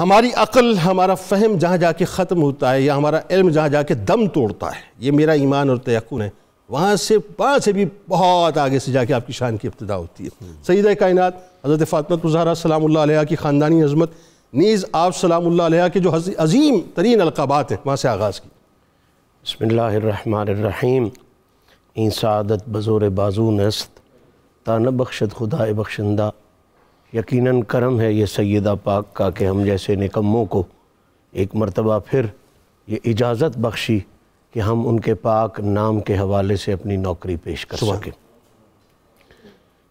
हमारी अक़ल हमारा फ़हम जहाँ जाके ख़त्म होता है या हमारा इल्म जहाँ जाके दम तोड़ता है ये मेरा ईमान और तयकुन है वहाँ से वहाँ से भी बहुत आगे से जाके आपकी शान की इब्तदा होती है हम्म। सईद कायनत हज़रत फ़ातमत मुजहरा सलाम की ख़ानदानी अजमत नीज़ आप सलाम के जो अजीम तरीन अलकाबात हैं वहाँ से आगाज़ की बसमीम ई सदत बज़ोर बाजू नस्त ताना बख्शत खुदा बख्शंदा यकीनन करम है ये सैदा पाक का कि हम जैसे निकम्मों को एक मरतबा फिर ये इजाज़त बख्शी कि हम उनके पाक नाम के हवाले से अपनी नौकरी पेश कर सकें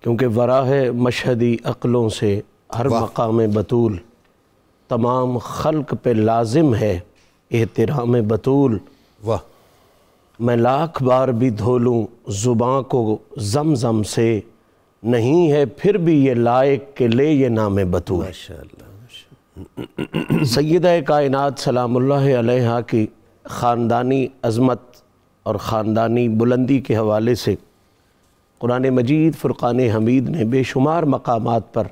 क्योंकि वरा है मशहदी अक़लों से हर मकाम बतूल तमाम खल्क पे लाजिम है एहतराम बतूल वाह मैं लाख बार भी धो लूँ ज़ुबाँ को जम जम से नहीं है फिर भी ये लायक के ले ये नाम बतू सैद कायनत सलाम्ला की ख़ानदानी अज़मत और ख़ानदानी बुलंदी के हवाले से कुरान मजीद फ़ुरक़ान हमीद ने बेशुमार मकाम पर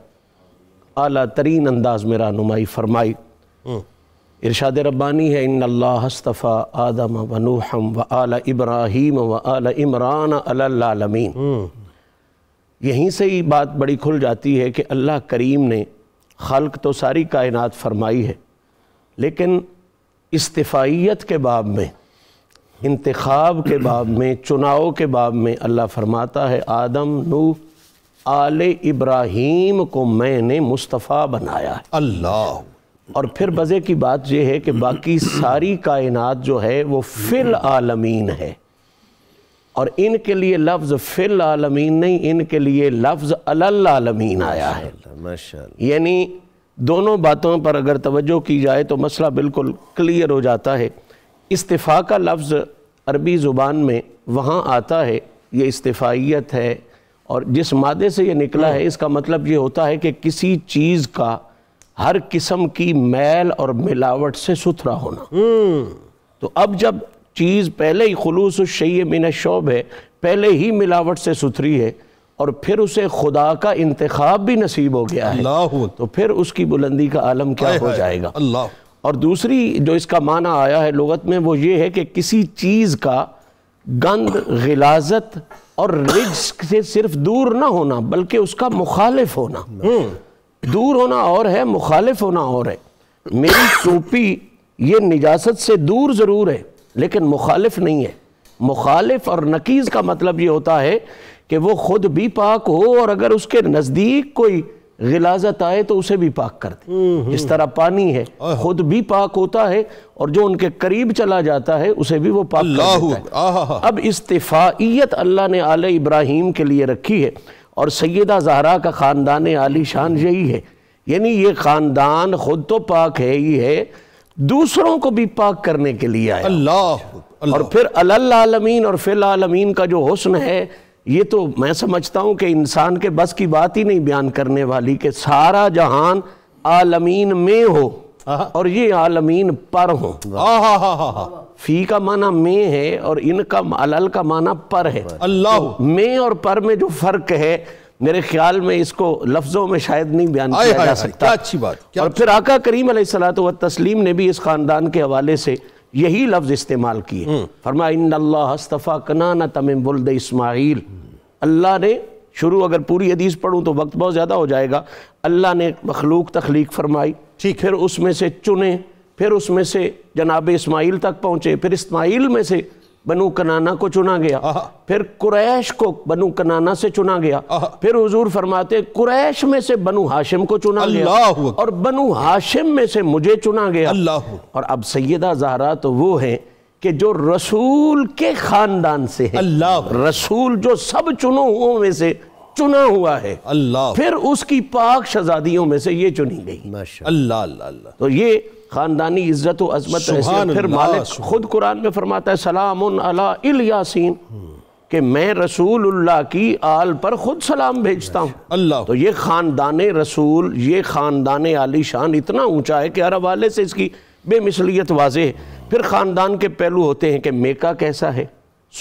अला तरीन अंदाज में रहनुमाई फरमाई हम्म। इरशाद रब्बानी है इन अल्लाहफ़ा आदम वनूहम व आला इब्राहिम व आला इमरान अलमीन यहीं से ही बात बड़ी खुल जाती है कि अल्लाह करीम ने खल्क तो सारी कायनात फरमाई है लेकिन इस्तफ़ाइत के बाब में इंतखब के बाब में चुनाव के बाब में अल्लाह फरमाता है आदम नू आल इब्राहिम को मैंने मुस्तफ़ा बनाया है अल्लाह और फिर मज़े की बात यह है कि बाकी सारी कायनात जो है वो फ़िल आलमीन है और इनके लिए लफ्ज़ फिल आलमीन नहीं इनके लिए लफ्ज़ अल आलमीन आया है यानी दोनों बातों पर अगर तवज्जो की जाए तो मसला बिल्कुल क्लियर हो जाता है इस्तीफ़ा का लफ्ज़ अरबी ज़ुबान में वहाँ आता है ये इस्तीफ़ाइत है और जिस मादे से ये निकला है हम्म। इसका मतलब ये होता है कि किसी चीज़ का हर किस्म की मैल और मिलावट से सुथरा होना हम्म। तो अब जब चीज़ पहले ही खलूस शय मिन शोब है पहले ही मिलावट से सुथरी है और फिर उसे खुदा का इंतखब भी नसीब हो गया है तो फिर उसकी बुलंदी का आलम क्या हो जाएगा अल्लाह और दूसरी जो इसका माना आया है लगत में वो ये है कि किसी चीज़ का गंद गिलाजत और रिज्क से सिर्फ दूर ना होना बल्कि उसका मुखालिफ होना हम्म। दूर होना और है मुखालिफ होना और है मेरी टोपी ये निजात से दूर ज़रूर है लेकिन मुखालिफ नहीं है मुखालिफ और नकीज़ का मतलब ये होता है कि वो ख़ुद भी पाक हो और अगर उसके नज़दीक कोई गिलाजत आए तो उसे भी पाक कर दे इस हम्म, हम्म। तरह पानी है खुद भी पाक होता है और जो उनके करीब चला जाता है उसे भी वो पाक कर देता है अब इस्तीफ़ाइत अल्लाह ने आल इब्राहिम के लिए रखी है और सैदा जहरा का ख़ानदान आली शान यही है यानी ये ख़ानदान ख़ुद तो पाक है ही है दूसरों को भी पाक करने के लिए आया अल्लाह और फिर आलमीन और फिल आलमीन का जो हुस्न है ये तो मैं समझता हूँ कि इंसान के बस की बात ही नहीं बयान करने वाली कि सारा जहान आलमीन में हो और ये आलमीन पर हो फी का माना में है और इनका अलल का माना पर है अल्लाह तो में और पर में जो फर्क है मेरे ख्याल में इसको लफ्ज़ों में शायद नहीं बयान किया जा सकता क्या अच्छी बात क्या और फिर आका करीम सलात व तस्लीम ने भी इस ख़ानदान के हवाले से यही लफ्ज़ इस्तेमाल किए हम्म। फरमा कनाना तमिम बुलद इसमाइल अल्लाह ने शुरू अगर पूरी हदीस पढ़ूँ तो वक्त बहुत ज़्यादा हो जाएगा अल्लाह ने मखलूक तख्लीक फरमाई ठीक फिर उसमें से चुने फिर उसमें से जनाब इसमाइल तक पहुँचे फिर इसमाइल में से बनु कनाना को चुना गया फिर कुरैश को बनु कनाना से चुना गया फिर हुजूर फरमाते कुरैश में से बनु हाशिम को चुना गया और बनु हाशिम में से मुझे चुना गया और अब सैदा जहरा तो वो है कि जो रसूल के ख़ानदान से है रसूल जो सब चुनो हुओं में से चुना हुआ है अल्लाह फिर उसकी पाक शजादियों में से ये चुनी गई अल्लाह अल्लाह तो ये खानदानी इज्जत अजमत फिर मालिक खुद कुरान में फरमाता है सलाम अला कि मैं अल्लाह की आल पर खुद सलाम भेजता हूँ अल्लाह तो ये ख़ानदान रसूल ये ख़ानदान आली शान इतना ऊँचा है कि हर हवाले से इसकी बेमिसलियत वाज है फिर ख़ानदान के पहलू होते हैं कि मेका कैसा है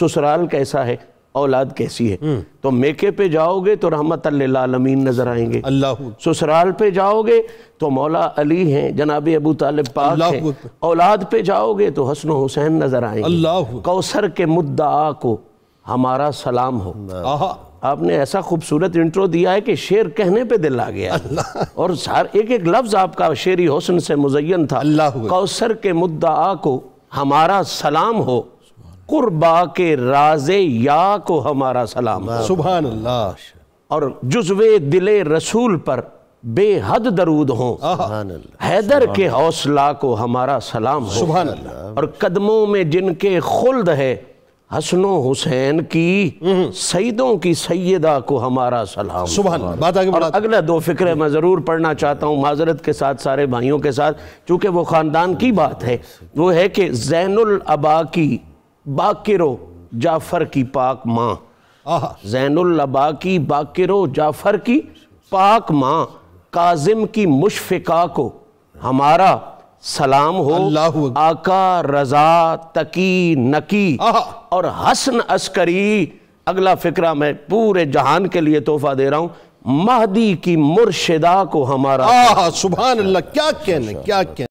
ससुराल कैसा है औलाद कैसी है हम्म। तो मेके पे जाओगे तो रहमत आलमीन नजर आएंगे अल्लाह ससुराल पे जाओगे तो मौला अली हैं जनाब अबू तालब पाक हैं औलाद पे जाओगे तो हसन हुसैन नजर आएंगे अल्लाह कौसर के मुद्दा को हमारा सलाम हो आपने ऐसा खूबसूरत इंट्रो दिया है कि शेर कहने पे दिल आ गया और सार एक एक लफ्ज आपका शेरी हुसन से मुजयन था कौसर के मुद्दा को हमारा सलाम हो कुर्बा के राजे या को हमारा सलाम सुबह अल्लाह और जुजवे दिले रसूल पर बेहद दरूद हो हैदर के हौसला को हमारा सलाम सुबह और कदमों में जिनके खुल्द है हसनो हुसैन की हम्म। सईदों की सैदा को हमारा सलाम सुबह अगला दो फिक्र मैं ज़रूर पढ़ना चाहता हूँ माजरत के साथ सारे भाइयों के साथ चूंकि वो ख़ानदान की बात है वो है कि अबा की बाकिरो जाफर की पाक माँ जैनबा की बाकिरो जाफर की पाक माँ काजिम की मुशफ़िका को हमारा सलाम हो आका रजा तकी नकी और हसन अस्करी अगला फिक्रा मैं पूरे जहान के लिए तोहफा दे रहा हूँ महदी की मुर्शिदा को हमारा सुबह क्या कहने क्या कहने